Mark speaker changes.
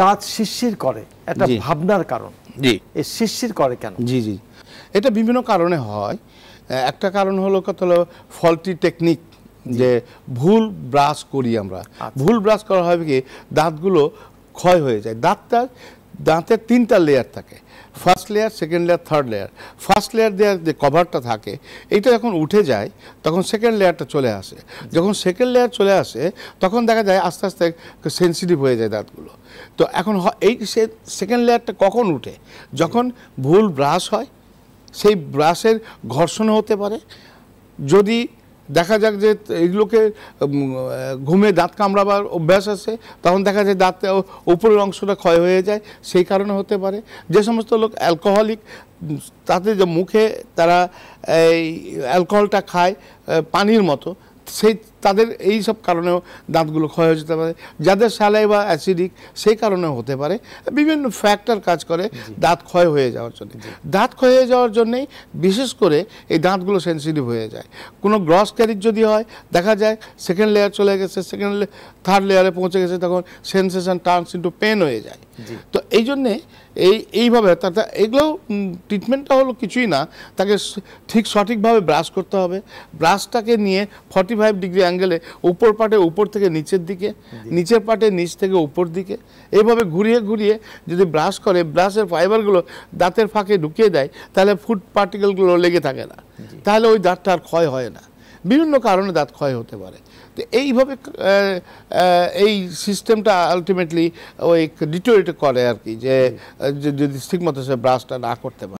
Speaker 1: দাঁত শিরশির করে এটা ভাবনার কারণ জি এই শিশির করে কেন জি জি এটা বিভিন্ন কারণে হয় একটা কারণ হলো কত হলো ফলটি টেকনিক যে ভুল ব্রাশ করি আমরা আচ্ছা। ভুল ব্রাশ করা হবে কি দাঁতগুলো ক্ষয় হয়ে যায় দাঁতটা দাঁতের তিনটা লেয়ার থাকে first layer second layer third layer first layer দেওয়ার যে কভারটা থাকে এইটা যখন উঠে যায় তখন সেকেন্ড লেয়ারটা চলে আসে যখন সেকেন্ড লেয়ার চলে আসে তখন দেখা যায় আস্তে আস্তে সেন্সিটিভ হয়ে যায় দাঁতগুলো তো এখন এই সেকেন্ড লেয়ারটা কখন উঠে যখন ভুল ব্রাশ হয় সেই ব্রাশের ঘর্ষণ হতে পারে যদি দেখা যাক যে এগুলোকে ঘুমে দাঁত কামড়াবার অভ্যাস আছে তখন দেখা যায় দাঁত উপরের অংশটা ক্ষয় হয়ে যায় সেই কারণে হতে পারে যে সমস্ত লোক অ্যালকোহলিক তাতে যে মুখে তারা এই অ্যালকোহলটা খায় পানির মতো সেই তাদের এই সব কারণেও দাঁতগুলো ক্ষয় হয়ে যেতে পারে যাদের স্যালাই বা অ্যাসিডিক সেই কারণেও হতে পারে বিভিন্ন ফ্যাক্টর কাজ করে দাঁত ক্ষয় হয়ে যাওয়ার জন্য দাঁত ক্ষয় হয়ে যাওয়ার জন্যেই বিশেষ করে এই দাঁতগুলো সেন্সিটিভ হয়ে যায় কোনো গ্রস ক্যারিজ যদি হয় দেখা যায় সেকেন্ড লেয়ার চলে গেছে সেকেন্ড থার্ড লেয়ারে পৌঁছে গেছে তখন সেন্সেশন টার্নস ইন্টু পেন হয়ে যায় তো এই জন্যে এই এইভাবে তাতে এগুলো ট্রিটমেন্টটা হলো কিছুই না তাকে ঠিক সঠিকভাবে ব্রাশ করতে হবে ব্রাশটাকে নিয়ে ফর্টি ফাইভ ডিগ্রি অ্যাঙ্গেলে উপর পাটে উপর থেকে নিচের দিকে নিচের পাটে নিচ থেকে উপর দিকে এইভাবে ঘুরিয়ে ঘুরিয়ে যদি ব্রাশ করে ব্রাশের ফাইবারগুলো দাঁতের ফাঁকে ঢুকিয়ে দেয় তাহলে ফুড পার্টিকেলগুলো লেগে থাকে না তাহলে ওই দাঁতটা আর ক্ষয় হয় না বিভিন্ন কারণে দাঁত ক্ষয় হতে পারে তো এইভাবে এই সিস্টেমটা আলটিমেটলি ওই ডিটোরেট করে আর কি যে যদি ঠিকমতো সে ব্রাশটা না করতে পারে